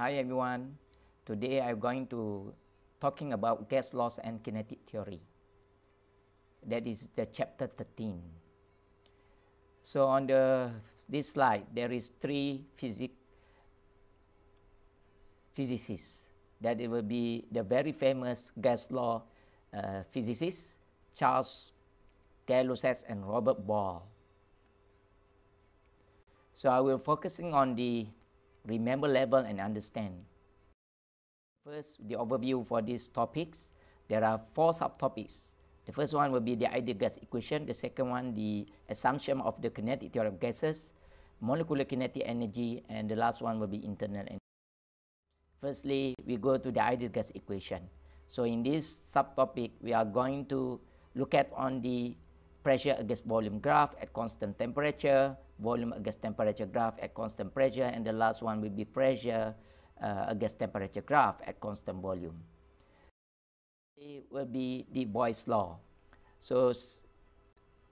Hi everyone. Today I'm going to talking about gas laws and kinetic theory. That is the chapter 13. So on the this slide there is three physic physicists that it will be the very famous gas law uh, physicists Charles Gay-Lussac and Robert Ball. So I will focusing on the remember level and understand. First, the overview for these topics. There are four subtopics. The first one will be the ideal gas equation. The second one, the assumption of the kinetic theory of gases, molecular kinetic energy, and the last one will be internal energy. Firstly, we go to the ideal gas equation. So in this subtopic, we are going to look at on the pressure against volume graph at constant temperature, volume against temperature graph at constant pressure, and the last one will be pressure uh, against temperature graph at constant volume. It will be the Boyle's law. So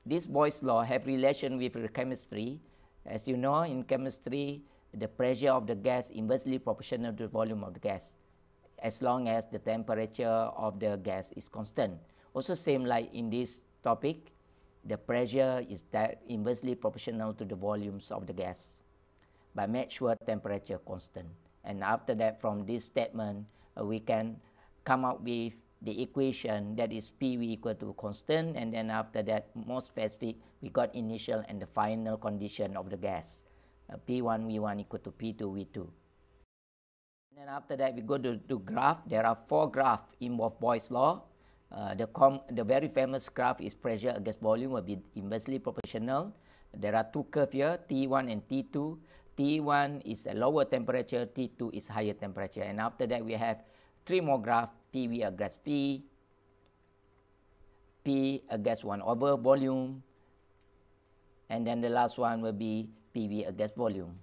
this Boyle's law have relation with chemistry. As you know, in chemistry, the pressure of the gas inversely proportional to the volume of the gas, as long as the temperature of the gas is constant. Also same like in this topic, the pressure is inversely proportional to the volumes of the gas. But make sure temperature constant. And after that, from this statement, uh, we can come up with the equation that is PV equal to constant. And then after that, most specific, we got initial and the final condition of the gas. Uh, P1, V1 equal to P2, V2. And then after that, we go to, the graph. There are four graphs in Boyle's law. Uh, the, the very famous graph is pressure against volume will be inversely proportional. There are two curves here, T1 and T2. T1 is a lower temperature, T2 is higher temperature. And after that, we have three more graphs, PV against V, P against 1 over volume, and then the last one will be PV against volume.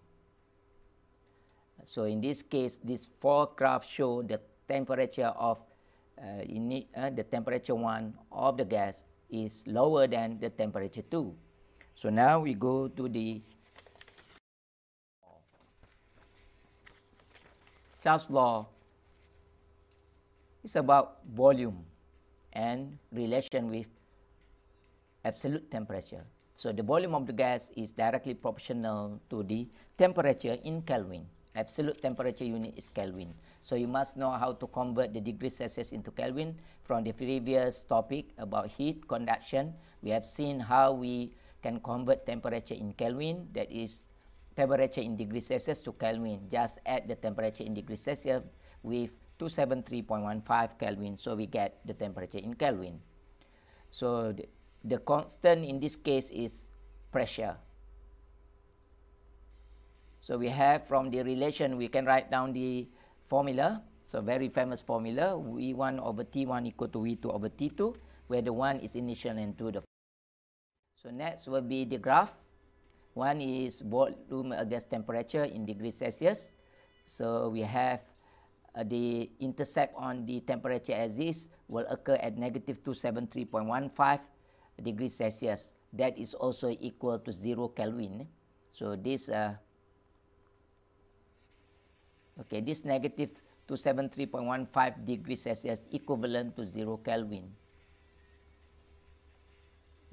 So in this case, these four graphs show the temperature of uh, you need, uh, the temperature 1 of the gas is lower than the temperature 2. So now we go to the Charles law is about volume and relation with absolute temperature. So the volume of the gas is directly proportional to the temperature in Kelvin. absolute temperature unit is Kelvin. So you must know how to convert the degree Celsius into Kelvin from the previous topic about heat conduction. We have seen how we can convert temperature in Kelvin, that is temperature in degree Celsius to Kelvin. Just add the temperature in degree Celsius with 273.15 Kelvin, so we get the temperature in Kelvin. So the, the constant in this case is pressure. So we have from the relation, we can write down the formula. So very famous formula, V1 over T1 equal to V2 over T2, where the 1 is initial and 2 the So next will be the graph. One is volume against temperature in degrees Celsius. So we have uh, the intercept on the temperature axis will occur at negative 273.15 degrees Celsius. That is also equal to 0 Kelvin. So this uh, Okay, this negative 273.15 degrees Celsius equivalent to 0 Kelvin.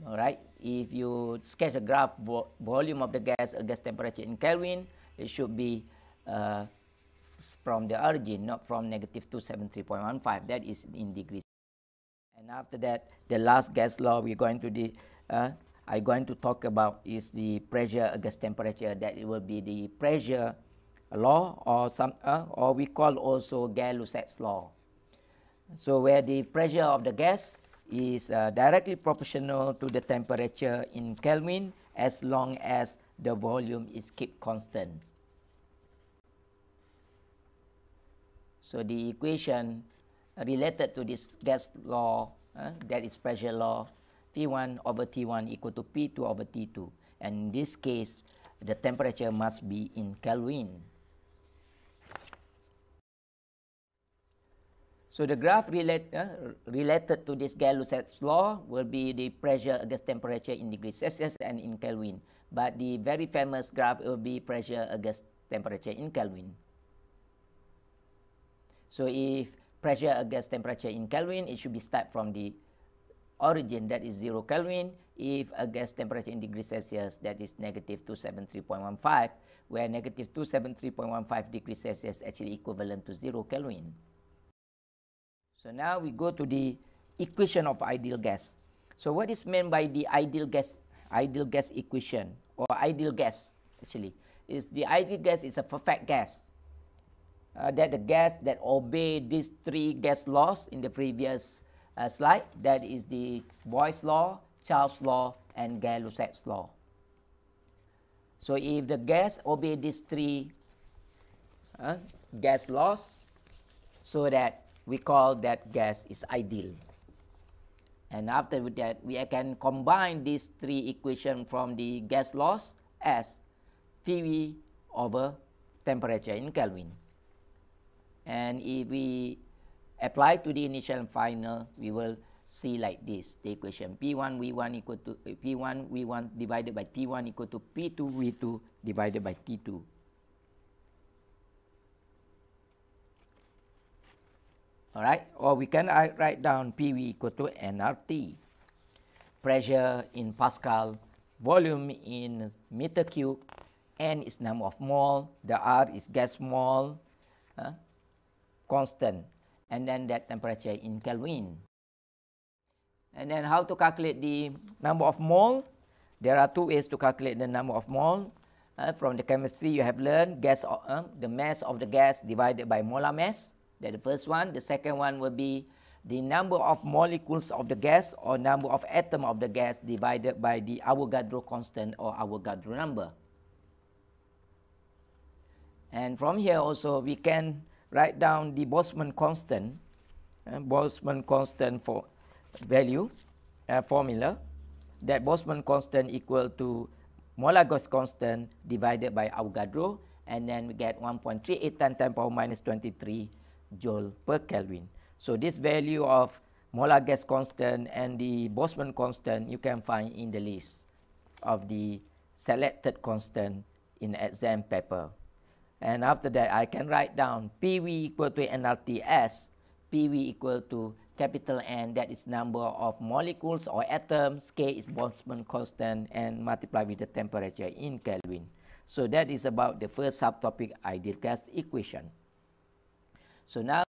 All right, if you sketch a graph vo volume of the gas against uh, temperature in Kelvin, it should be uh, from the origin, not from negative 273.15. That is in degrees. And after that, the last gas law we're going to the uh, I'm going to talk about is the pressure against uh, temperature. That it will be the pressure law or some uh, or we call also Gay-Lussac's law. So where the pressure of the gas is uh, directly proportional to the temperature in Kelvin as long as the volume is kept constant. So the equation related to this gas law, uh, that is pressure law, T1 over T1 equal to P2 over T2. And in this case, the temperature must be in Kelvin. So the graph relate, uh, related to this Gay-Lussac's law will be the pressure against temperature in degrees Celsius and in Kelvin. But the very famous graph will be pressure against temperature in Kelvin. So if pressure against temperature in Kelvin, it should be start from the origin that is 0 Kelvin. If against temperature in degrees Celsius, that is negative 273.15, where negative 273.15 degrees Celsius actually equivalent to 0 Kelvin. So now we go to the equation of ideal gas. So what is meant by the ideal gas ideal gas equation or ideal gas actually is the ideal gas is a perfect gas uh, that the gas that obey these three gas laws in the previous uh, slide that is the Boyle's law, Charles law and Gay-Lussac's law. So if the gas obey these three uh, gas laws so that we call that gas is ideal. And after that, we can combine these three equations from the gas loss as PV over temperature in Kelvin. And if we apply to the initial and final, we will see like this, the equation P1 V1 equal to P1 V1 divided by T1 equal to P2 V2 divided by T2 Alright, or we can write down PV equal to nRT. Pressure in Pascal, volume in meter cube, N is number of mole, the R is gas mole, uh, constant, and then that temperature in Kelvin. And then how to calculate the number of mole? There are two ways to calculate the number of mole. Uh, from the chemistry you have learned, gas, uh, the mass of the gas divided by molar mass. That the first one. The second one will be the number of molecules of the gas or number of atoms of the gas divided by the Avogadro constant or Avogadro number. And from here also we can write down the Boltzmann constant, uh, Boltzmann constant for value uh, formula. That Boltzmann constant equal to molar gas constant divided by Avogadro and then we get 1.38 times 10 power minus 23 joule per Kelvin. So this value of molar gas constant and the Boltzmann constant you can find in the list of the selected constant in exam paper. And after that, I can write down PV equal to NRTS, PV equal to capital N, that is number of molecules or atoms, K is Boltzmann constant, and multiply with the temperature in Kelvin. So that is about the first subtopic ideal gas equation. So now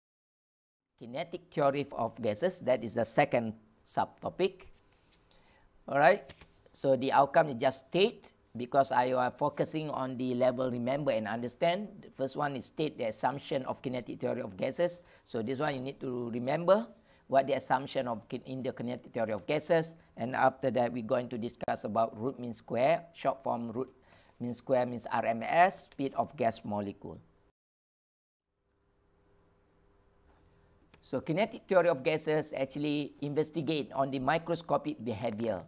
kinetic theory of gases, that is the second subtopic. All right. So the outcome is just state because I are focusing on the level remember and understand. The first one is state the assumption of kinetic theory of gases. So this one you need to remember what the assumption of in the kinetic theory of gases. And after that, we're going to discuss about root mean square, short form root mean square means RMS, speed of gas molecule. So kinetic theory of gases actually investigate on the microscopic behavior.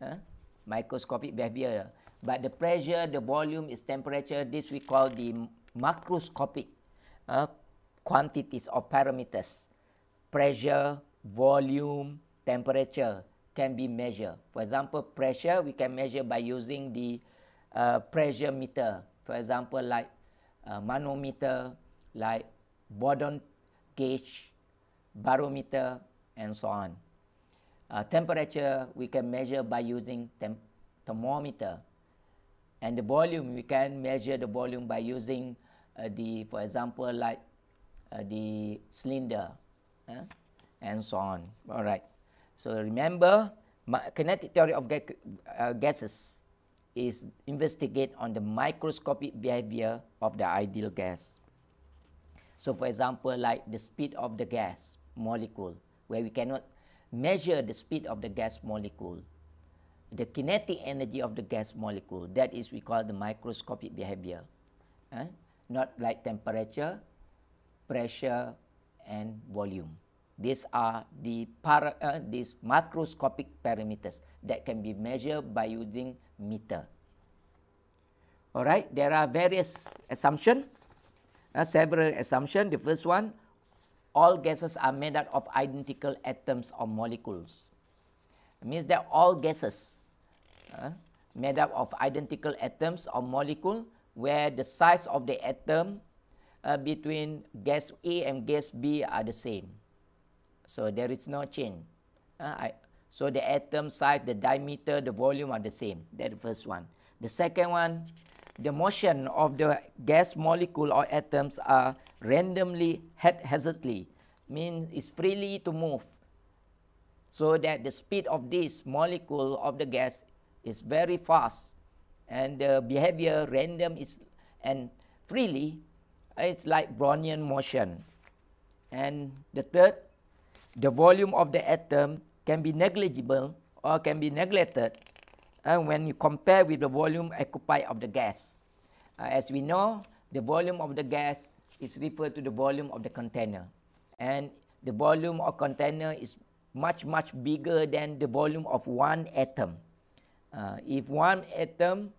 Huh? Microscopic behavior. But the pressure, the volume, is temperature, this we call the macroscopic uh, quantities or parameters. Pressure, volume, temperature can be measured. For example, pressure we can measure by using the uh, pressure meter. For example, like uh, manometer, like bodon gauge, barometer, and so on. Uh, temperature we can measure by using thermometer and the volume we can measure the volume by using uh, the for example like uh, the cylinder uh, and so on all right so remember kinetic theory of ga uh, gases is investigate on the microscopic behavior of the ideal gas so for example like the speed of the gas molecule, where we cannot measure the speed of the gas molecule, the kinetic energy of the gas molecule. That is we call the microscopic behavior. Eh? Not like temperature, pressure, and volume. These are the para, uh, these macroscopic parameters that can be measured by using meter. All right, there are various assumptions, uh, eh, several assumptions. The first one, all gases are made up of identical atoms or molecules. It means that all gases uh, made up of identical atoms or molecule where the size of the atom uh, between gas A and gas B are the same. So there is no change. Uh, I, so the atom size, the diameter, the volume are the same. That the first one. The second one, the motion of the gas molecule or atoms are randomly haphazardly, means it's freely to move. So that the speed of this molecule of the gas is very fast and the behavior random is and freely it's like Brownian motion. And the third, the volume of the atom can be negligible or can be neglected uh, when you compare with the volume occupied of the gas. Uh, as we know, the volume of the gas is referred to the volume of the container. And the volume of container is much, much bigger than the volume of one atom. Uh, if one atom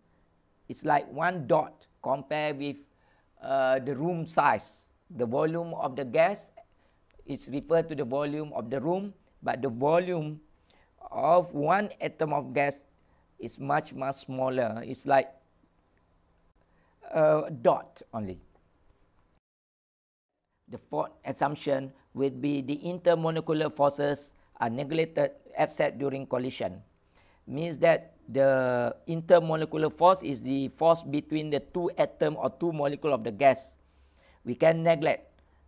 is like one dot compared with uh, the room size, the volume of the gas is referred to the volume of the room, but the volume of one atom of gas is much, much smaller. It's like a dot only. The fourth assumption would be the intermolecular forces are neglected except during collision. Means that the intermolecular force is the force between the two atom or two molecule of the gas. We can neglect.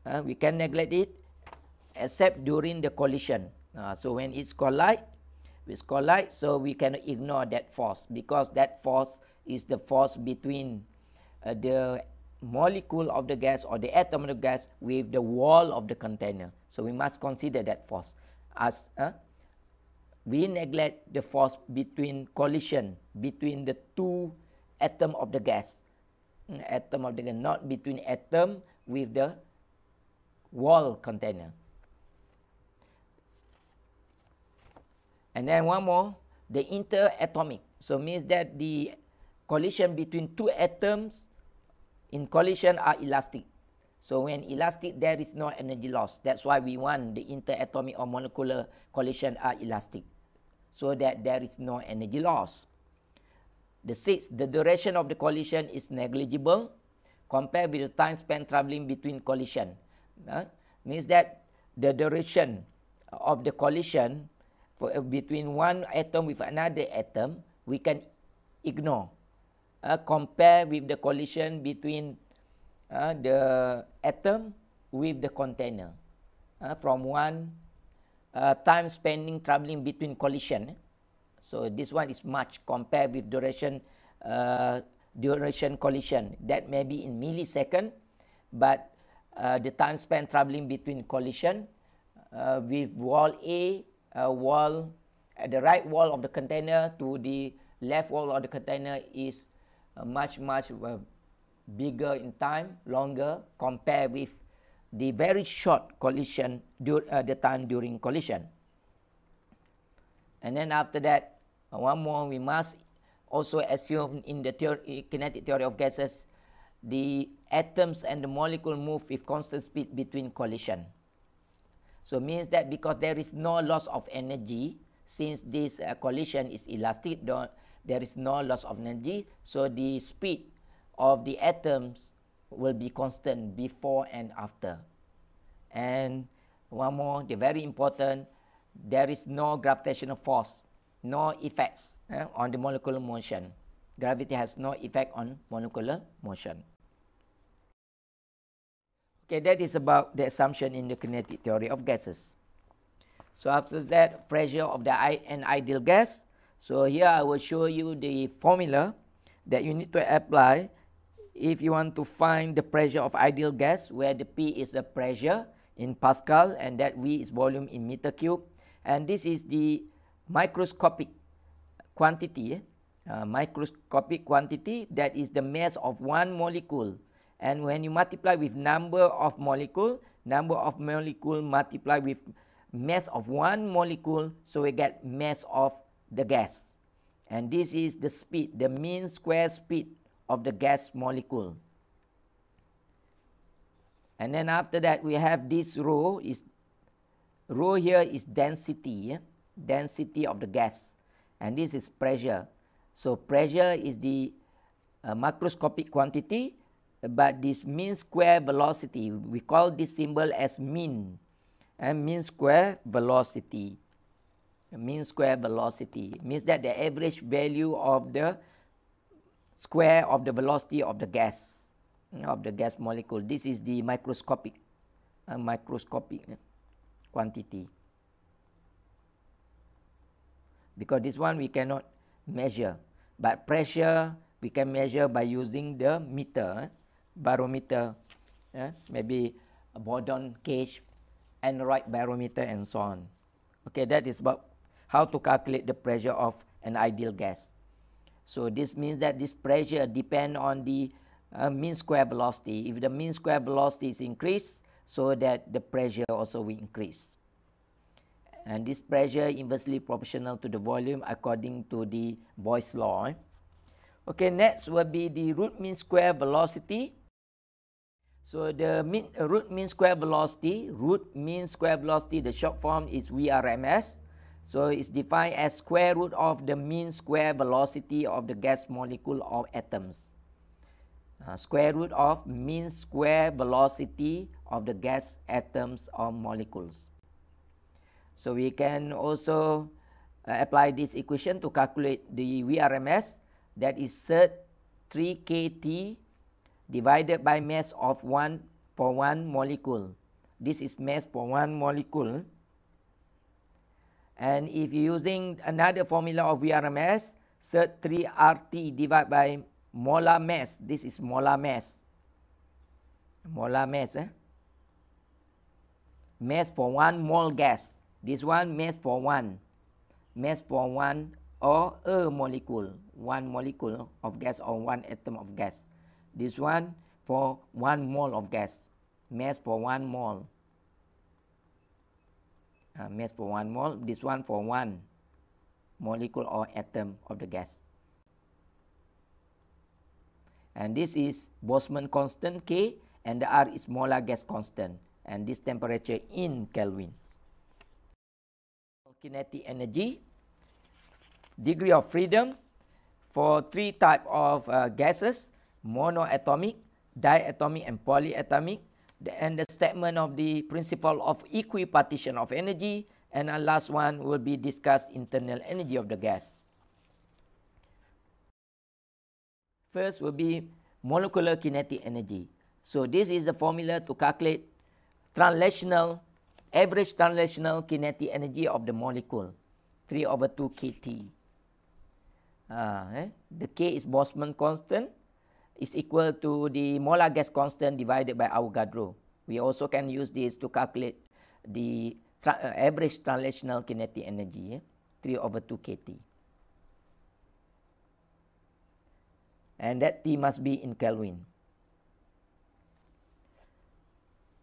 Uh, we can neglect it except during the collision. Uh, so when it's collide, which collide. So we cannot ignore that force because that force is the force between uh, the molecule of the gas or the atom of the gas with the wall of the container. So we must consider that force. As uh, we neglect the force between collision between the two atom of the gas, mm, atom of the gas, not between atom with the wall container. And then one more, the interatomic. So means that the collision between two atoms in collision are elastic. So when elastic, there is no energy loss. That's why we want the interatomic or molecular collision are elastic. So that there is no energy loss. The sixth, the duration of the collision is negligible compared with the time spent traveling between collision. Uh, means that the duration of the collision for, uh, between one atom with another atom, we can ignore. Uh, compare with the collision between uh, the atom with the container. Uh, from one uh, time spending traveling between collision. Eh? So this one is much compared with duration uh, duration collision. That may be in millisecond, but uh, the time spent traveling between collision uh, with wall A uh, wall, at the right wall of the container to the left wall of the container is uh, much, much uh, bigger in time, longer compared with the very short collision, dur- uh, the time during collision. And then after that, uh, one more, we must also assume in the theory, kinetic theory of gases, the atoms and the molecule move with constant speed between collision. So means that because there is no loss of energy, since this uh, collision is elastic, there is no loss of energy. So the speed of the atoms will be constant before and after. And one more, the very important, there is no gravitational force, no effects eh, on the molecular motion. Gravity has no effect on molecular motion. Okay, that is about the assumption in the kinetic theory of gases. So after that, pressure of the an ideal gas. So here I will show you the formula that you need to apply if you want to find the pressure of ideal gas where the P is the pressure in Pascal and that V is volume in meter cube. And this is the microscopic quantity, uh, microscopic quantity that is the mass of one molecule and when you multiply with number of molecule number of molecule multiply with mass of one molecule so we get mass of the gas and this is the speed the mean square speed of the gas molecule and then after that we have this row is row here is density yeah? density of the gas and this is pressure so pressure is the uh, macroscopic quantity but this mean square velocity, we call this symbol as mean, and eh, mean square velocity. Mean square velocity means that the average value of the square of the velocity of the gas, eh, of the gas molecule. This is the microscopic, uh, microscopic quantity. Because this one we cannot measure, but pressure we can measure by using the meter. Eh? barometer, yeah? maybe a bourdon gauge, aneroid barometer, and so on. Okay, that is about how to calculate the pressure of an ideal gas. So this means that this pressure depends on the uh, mean square velocity. If the mean square velocity is increased, so that the pressure also will increase. And this pressure inversely proportional to the volume according to the Boyce law. Eh? Okay, next will be the root mean square velocity so the mean, root mean square velocity, root mean square velocity, the short form is VRMS. So it's defined as square root of the mean square velocity of the gas molecule or atoms. Uh, square root of mean square velocity of the gas atoms or molecules. So we can also uh, apply this equation to calculate the VRMS that is third 3 kt divided by mass of one for one molecule. This is mass for one molecule. And if you're using another formula of VRMS, CERT3RT divided by molar mass. This is molar mass. Molar mass. Eh? Mass for one mole gas. This one, mass for one. Mass for one or a molecule. One molecule of gas or one atom of gas. this one for 1 mole of gas mass for 1 mole uh, mass for 1 mole this one for 1 molecule or atom of the gas and this is Boltzmann constant K and the R is molar gas constant and this temperature in Kelvin. Kinetic energy, degree of freedom for three type of uh, gases monoatomic, diatomic, and polyatomic, and the statement of the principle of equipartition of energy, and our last one will be discuss internal energy of the gas. First will be molecular kinetic energy. So this is the formula to calculate translational, average translational kinetic energy of the molecule, 3 over 2 kT. Uh, ah, eh? The K is Boltzmann constant is equal to the molar gas constant divided by Avogadro. We also can use this to calculate the tra uh, average translational kinetic energy, eh? 3 over 2 kT. And that T must be in Kelvin.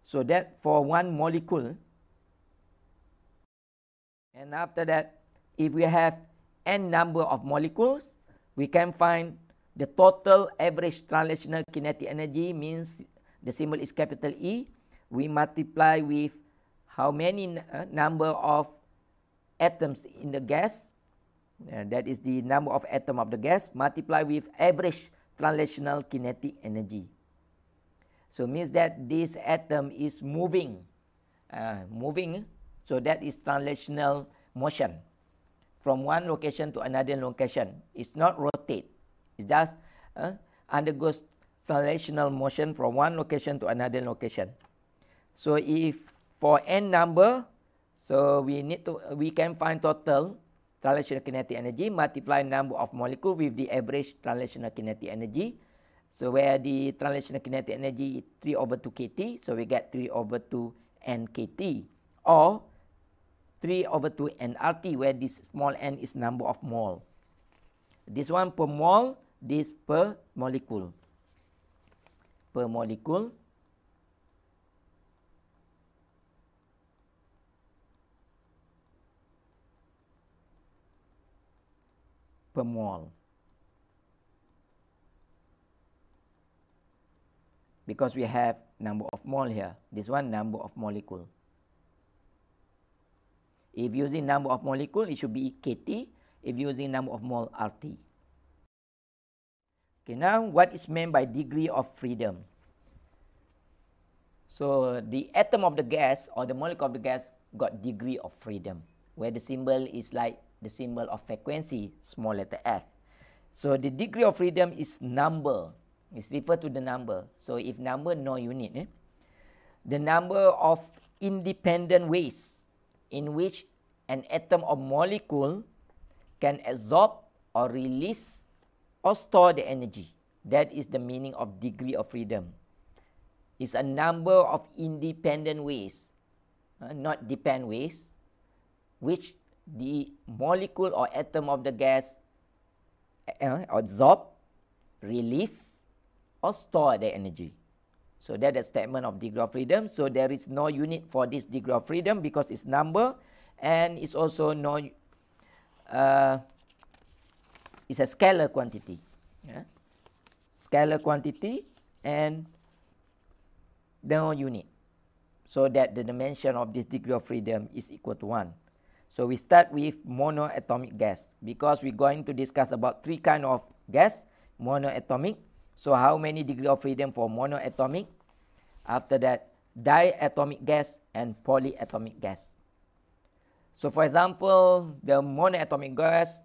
So that for one molecule, and after that, if we have n number of molecules, we can find the total average translational kinetic energy means the symbol is capital E. We multiply with how many uh, number of atoms in the gas. Uh, that is the number of atom of the gas multiply with average translational kinetic energy. So means that this atom is moving, uh, moving. So that is translational motion from one location to another location. It's not rotate. It just uh, undergoes translational motion from one location to another location. So if for n number, so we need to we can find total translational kinetic energy multiply number of molecule with the average translational kinetic energy. So where the translational kinetic energy is 3 over 2 kT, so we get 3 over 2 nkt or 3 over 2 nRT where this small n is number of mole. This one per mole this per molecule per molecule per mole because we have number of mole here this one number of molecule if using number of molecule it should be kt if using number of mole rt Okay, now what is meant by degree of freedom? So, the atom of the gas or the molecule of the gas got degree of freedom, where the symbol is like the symbol of frequency, small letter f. So, the degree of freedom is number. It's referred to the number. So, if number, no unit. Eh? The number of independent ways in which an atom or molecule can absorb or release or store the energy. That is the meaning of degree of freedom. It's a number of independent ways, uh, not depend ways, which the molecule or atom of the gas uh, uh, absorb, release, or store the energy. So that is statement of degree of freedom. So there is no unit for this degree of freedom because it's number and it's also no uh, is a scalar quantity. Yeah? Scalar quantity and the unit. So that the dimension of this degree of freedom is equal to 1. So we start with monoatomic gas because we're going to discuss about three kind of gas, monoatomic. So how many degree of freedom for monoatomic? After that, diatomic gas and polyatomic gas. So for example, the monoatomic gas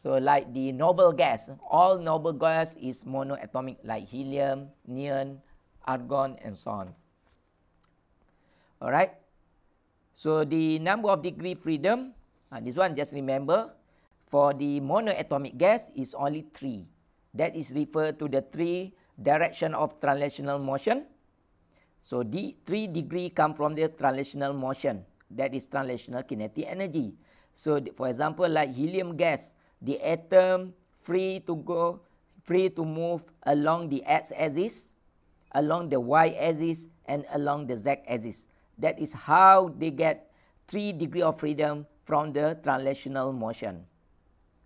so like the noble gas, all noble gas is monoatomic like helium, neon, argon and so on. Alright. So the number of degree freedom, uh, this one just remember, for the monoatomic gas is only 3. That is referred to the 3 direction of translational motion. So the 3 degree come from the translational motion. That is translational kinetic energy. So for example like helium gas, the atom free to go, free to move along the x-axis, along the y-axis, and along the z-axis. That is how they get 3 degree of freedom from the translational motion.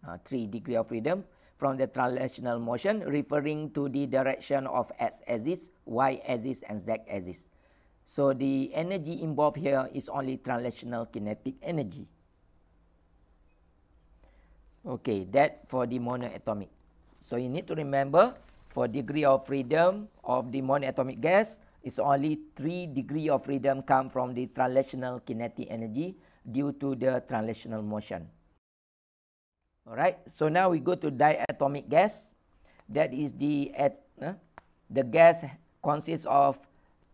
Uh, 3 degree of freedom from the translational motion referring to the direction of x-axis, y-axis, and z-axis. So the energy involved here is only translational kinetic energy. Okay, that for the monoatomic. So you need to remember for degree of freedom of the monoatomic gas is only 3 degree of freedom come from the translational kinetic energy due to the translational motion. Alright, so now we go to diatomic gas. That is the, at, uh, the gas consists of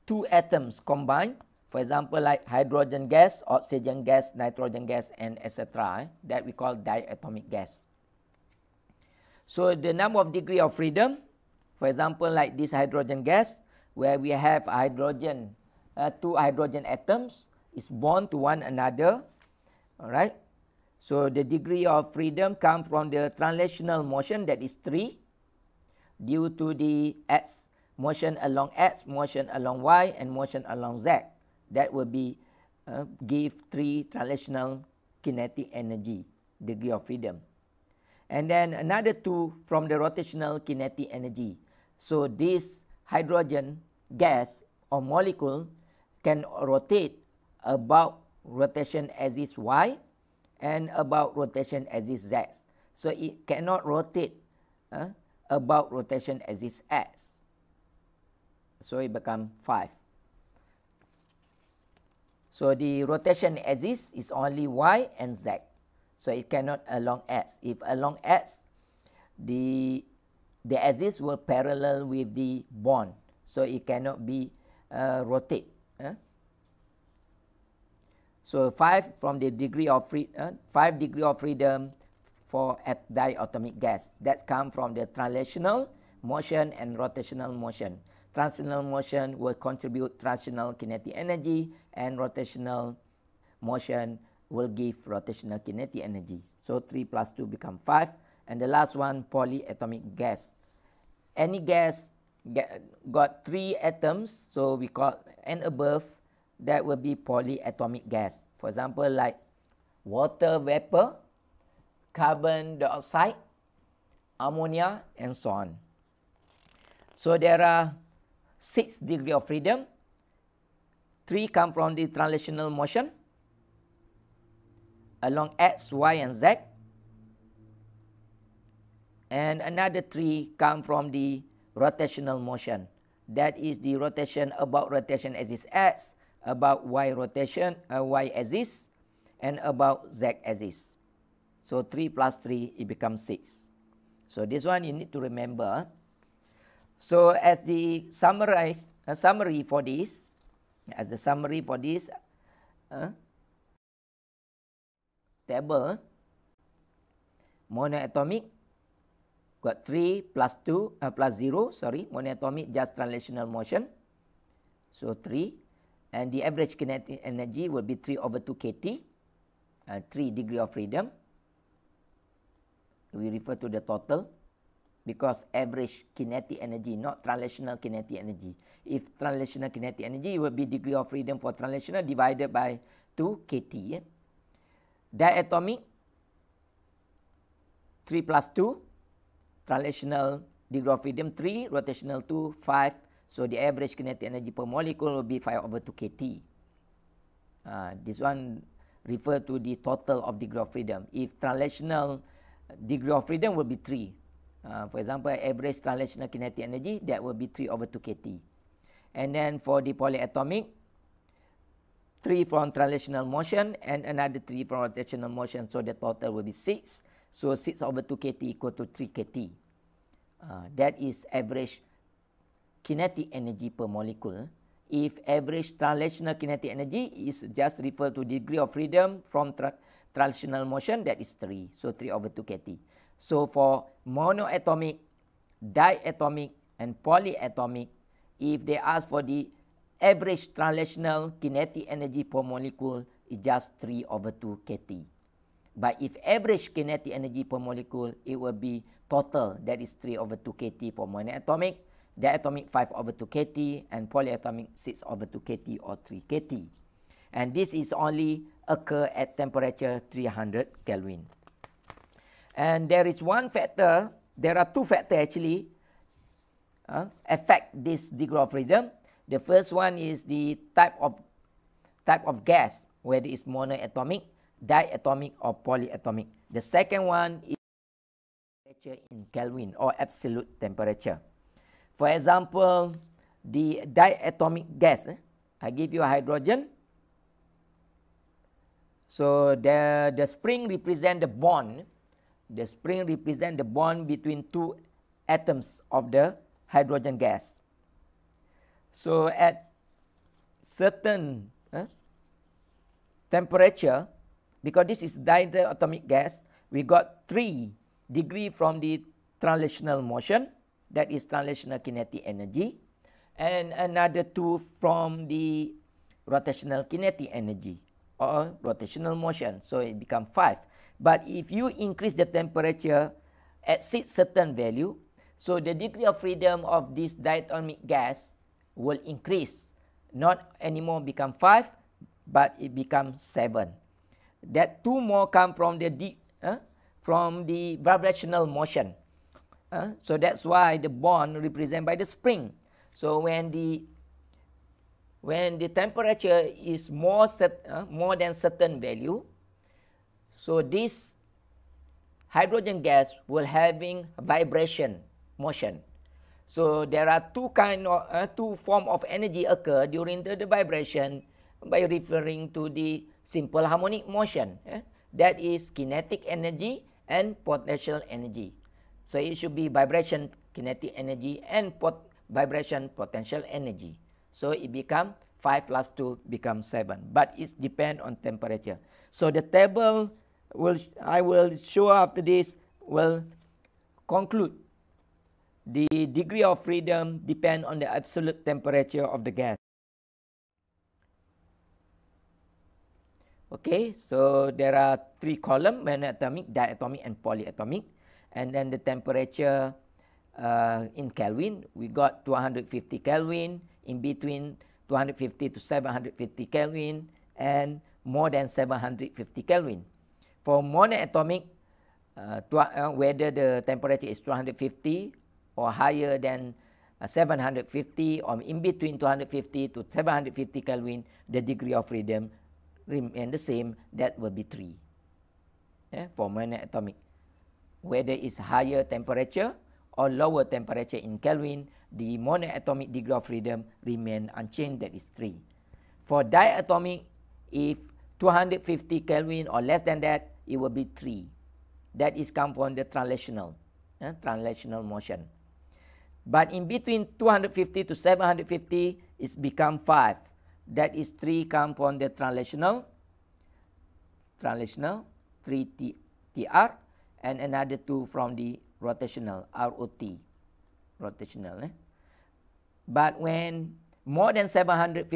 two atoms combined for example, like hydrogen gas, oxygen gas, nitrogen gas, and etc. Eh, that we call diatomic gas. So the number of degree of freedom, for example, like this hydrogen gas, where we have hydrogen, uh, two hydrogen atoms is bond to one another, all right. So the degree of freedom comes from the translational motion that is three, due to the x motion along x, motion along y, and motion along z that will be uh, give three translational kinetic energy degree of freedom. And then another two from the rotational kinetic energy. So this hydrogen gas or molecule can rotate about rotation axis y and about rotation axis z. So it cannot rotate uh, about rotation axis s. So it become 5. So, the rotation axis is only y and z. So, it cannot along x. If along x, the, the axis will parallel with the bond. So, it cannot be uh, rotate. Eh? So, 5 from the degree of free, uh, 5 degree of freedom for diatomic gas that come from the translational motion and rotational motion. Transitional motion will contribute transitional kinetic energy and rotational motion will give rotational kinetic energy. So 3 plus 2 become 5 and the last one polyatomic gas. Any gas got 3 atoms so we call and above that will be polyatomic gas. For example like water vapor, carbon dioxide, ammonia and so on. So there are 6 degree of freedom, 3 come from the translational motion along x, y and z and another 3 come from the rotational motion that is the rotation about rotation axis x, about y rotation, uh, y axis and about z axis. So 3 plus 3 it becomes 6. So this one you need to remember So as the summarize, uh, summary for this, as the summary for this uh, table, monoatomic got three plus two uh, plus zero. sorry, monoatomic just translational motion. So three, and the average kinetic energy will be three over two kT, uh, 3 degree of freedom. We refer to the total because average kinetic energy, not translational kinetic energy. If translational kinetic energy it will be degree of freedom for translational divided by 2 kT. Yeah? Diatomic 3 plus 2, translational degree of freedom 3, rotational 2, 5. So the average kinetic energy per molecule will be 5 over 2 kT. Uh, this one refer to the total of degree of freedom. If translational degree of freedom will be 3, Uh, for example, average translational kinetic energy, that will be 3 over 2 kT. And then for the polyatomic, 3 from translational motion and another 3 from rotational motion. So the total will be 6. So 6 over 2 kT equal to 3 kT. Uh, that is average kinetic energy per molecule. If average translational kinetic energy is just refer to degree of freedom from tra- translational motion, that is 3. So 3 over 2 kT. So for monoatomic, diatomic, and polyatomic, if they ask for the average translational kinetic energy per molecule, it's just 3 over 2 kT. But if average kinetic energy per molecule, it will be total, that is 3 over 2 kT for monoatomic, diatomic 5 over 2 kT, and polyatomic 6 over 2 kT or 3 kT. And this is only occur at temperature 300 Kelvin. And there is one factor, there are two factors actually uh, affect this degree of freedom. The first one is the type of type of gas, whether it's monoatomic, diatomic, or polyatomic. The second one is temperature in Kelvin or absolute temperature. For example, the diatomic gas, eh? I give you hydrogen. So the, the spring represent the bond eh, the spring represents the bond between two atoms of the hydrogen gas. So at certain uh, temperature, because this is diatomic gas, we got 3 degree from the translational motion, that is translational kinetic energy, and another 2 from the rotational kinetic energy or rotational motion. So it becomes 5. But if you increase the temperature at certain value, so the degree of freedom of this diatomic gas will increase. Not anymore become 5, but it becomes 7. That two more come from the de, uh, from the vibrational motion. Uh, so that's why the bond represented by the spring. So when the when the temperature is more set, uh, more than certain value, so this hydrogen gas will having vibration motion so there are two kind of uh, two form of energy occur during the, the vibration by referring to the simple harmonic motion eh? that is kinetic energy and potential energy so it should be vibration kinetic energy and pot- vibration potential energy so it become five plus two become seven. but it depend on temperature so the table will I will show after this will conclude the degree of freedom depend on the absolute temperature of the gas. Okay, so there are three column, monatomic, diatomic and polyatomic. And then the temperature uh, in Kelvin, we got 250 Kelvin, in between 250 to 750 Kelvin, and more than 750 Kelvin. for monoatomic uh, uh, whether the temperature is 250 or higher than uh, 750 or in between 250 to 750 Kelvin, the degree of freedom remain the same. That will be three. Yeah, for monoatomic, whether it's higher temperature or lower temperature in Kelvin, the monoatomic degree of freedom remain unchanged. That is three. For diatomic, if 250 Kelvin or less than that, it will be 3. That is come from the translational, uh, translational motion. But in between 250 to 750, it's become 5. That is 3 come from the translational, translational, 3 T, TR, and another 2 from the rotational, ROT, rotational. Eh? But when more than 750,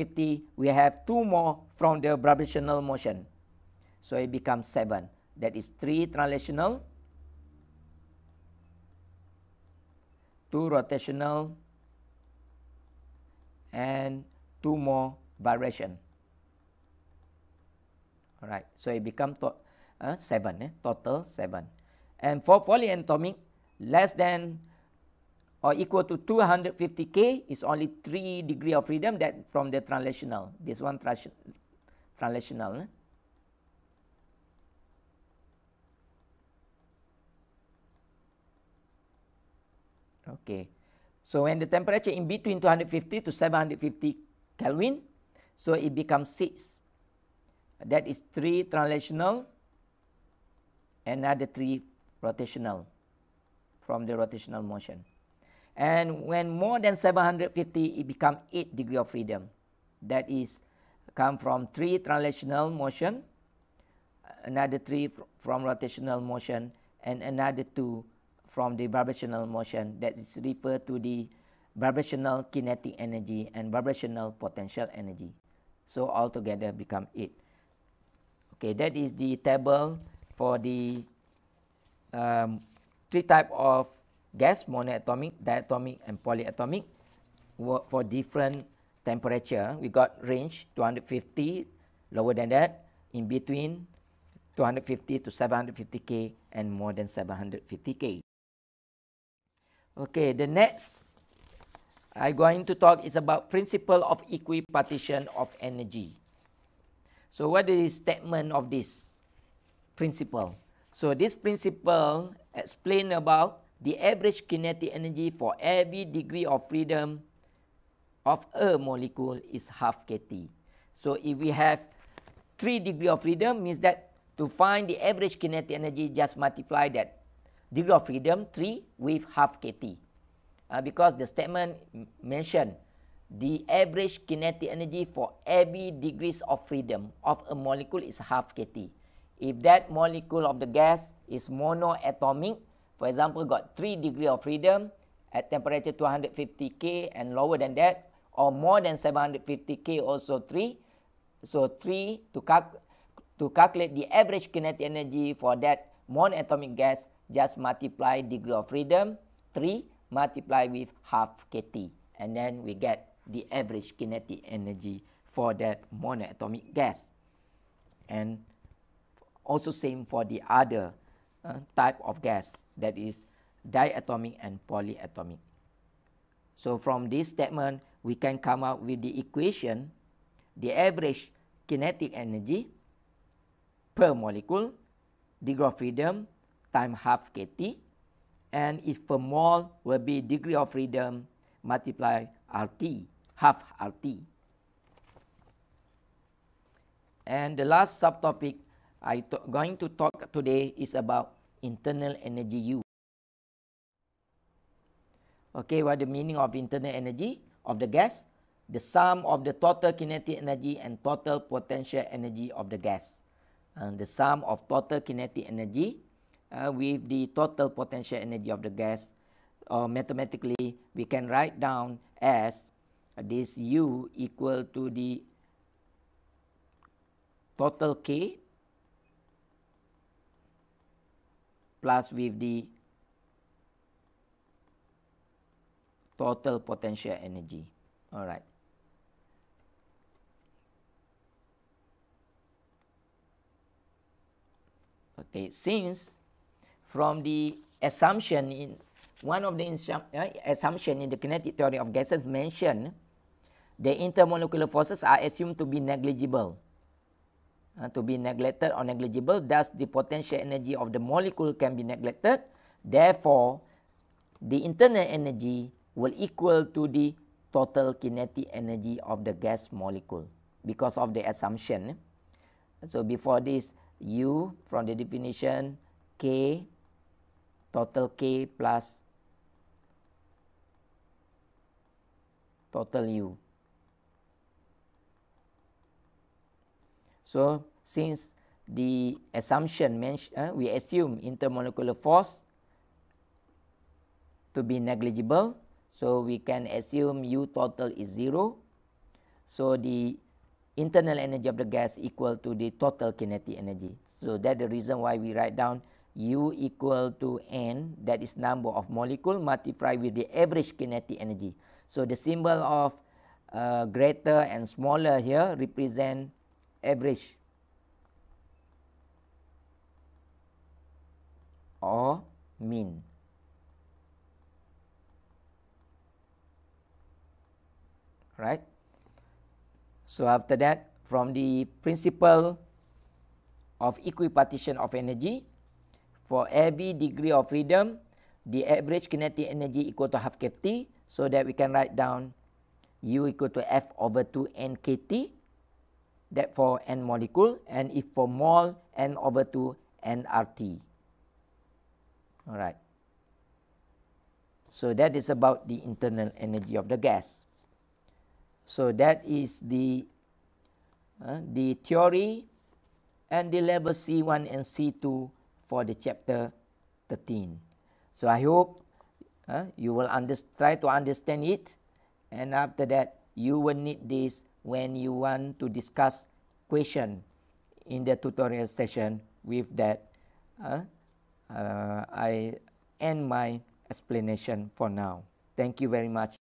we have two more from the vibrational motion. So it becomes seven. That is three translational, two rotational, and two more vibration. Alright, so it becomes to uh, seven, eh? total seven. And for polyatomic, less than or equal to 250k is only 3 degree of freedom that from the translational this one translational eh? okay so when the temperature in between 250 to 750 kelvin so it becomes 6 that is 3 translational another 3 rotational from the rotational motion and when more than 750, it become 8 degree of freedom. That is come from 3 translational motion, another 3 fr from rotational motion, and another 2 from the vibrational motion that is referred to the vibrational kinetic energy and vibrational potential energy. So altogether become 8. Okay, that is the table for the um, three type of gas monoatomic, diatomic and polyatomic for different temperature. We got range 250 lower than that in between 250 to 750 K and more than 750 K. Okay, the next I'm going to talk is about principle of equipartition of energy. So what is statement of this principle? So this principle explain about the average kinetic energy for every degree of freedom of a molecule is half kT. So if we have 3 degree of freedom means that to find the average kinetic energy just multiply that degree of freedom 3 with half kT. Uh, because the statement mentioned the average kinetic energy for every degrees of freedom of a molecule is half kT. If that molecule of the gas is monoatomic, For example, got 3 degree of freedom at temperature 250K and lower than that, or more than 750K also 3. So 3 to, cal to calculate the average kinetic energy for that monatomic gas, just multiply degree of freedom, 3, multiply with half KT. And then we get the average kinetic energy for that monatomic gas. And also same for the other uh, type of gas. that is diatomic and polyatomic. So from this statement, we can come up with the equation, the average kinetic energy per molecule, degree of freedom time half kT, and if per mole will be degree of freedom multiply RT, half RT. And the last subtopic I going to talk today is about internal energy U. Okay, what the meaning of internal energy of the gas? The sum of the total kinetic energy and total potential energy of the gas. And the sum of total kinetic energy uh, with the total potential energy of the gas, or uh, mathematically, we can write down as this U equal to the total K plus with the total potential energy. All right. Okay, since from the assumption in one of the uh, assumption in the kinetic theory of gases mentioned, the intermolecular forces are assumed to be negligible. uh, to be neglected or negligible. Thus, the potential energy of the molecule can be neglected. Therefore, the internal energy will equal to the total kinetic energy of the gas molecule because of the assumption. So, before this, U from the definition K, total K plus total U. So since the assumption mentioned, uh, eh, we assume intermolecular force to be negligible, so we can assume U total is zero. So the internal energy of the gas equal to the total kinetic energy. So that the reason why we write down U equal to N, that is number of molecule multiplied with the average kinetic energy. So the symbol of uh, greater and smaller here represent average or mean. Right? So, after that, from the principle of equipartition of energy, for every degree of freedom, the average kinetic energy equal to half kft, so that we can write down u equal to f over 2 n kt. that for n molecule and if for mole n over 2 nRT. All right. So that is about the internal energy of the gas. So that is the uh, the theory and the level C1 and C2 for the chapter 13. So I hope uh, you will try to understand it and after that you will need this when you want to discuss question in the tutorial session with that uh, uh, i end my explanation for now thank you very much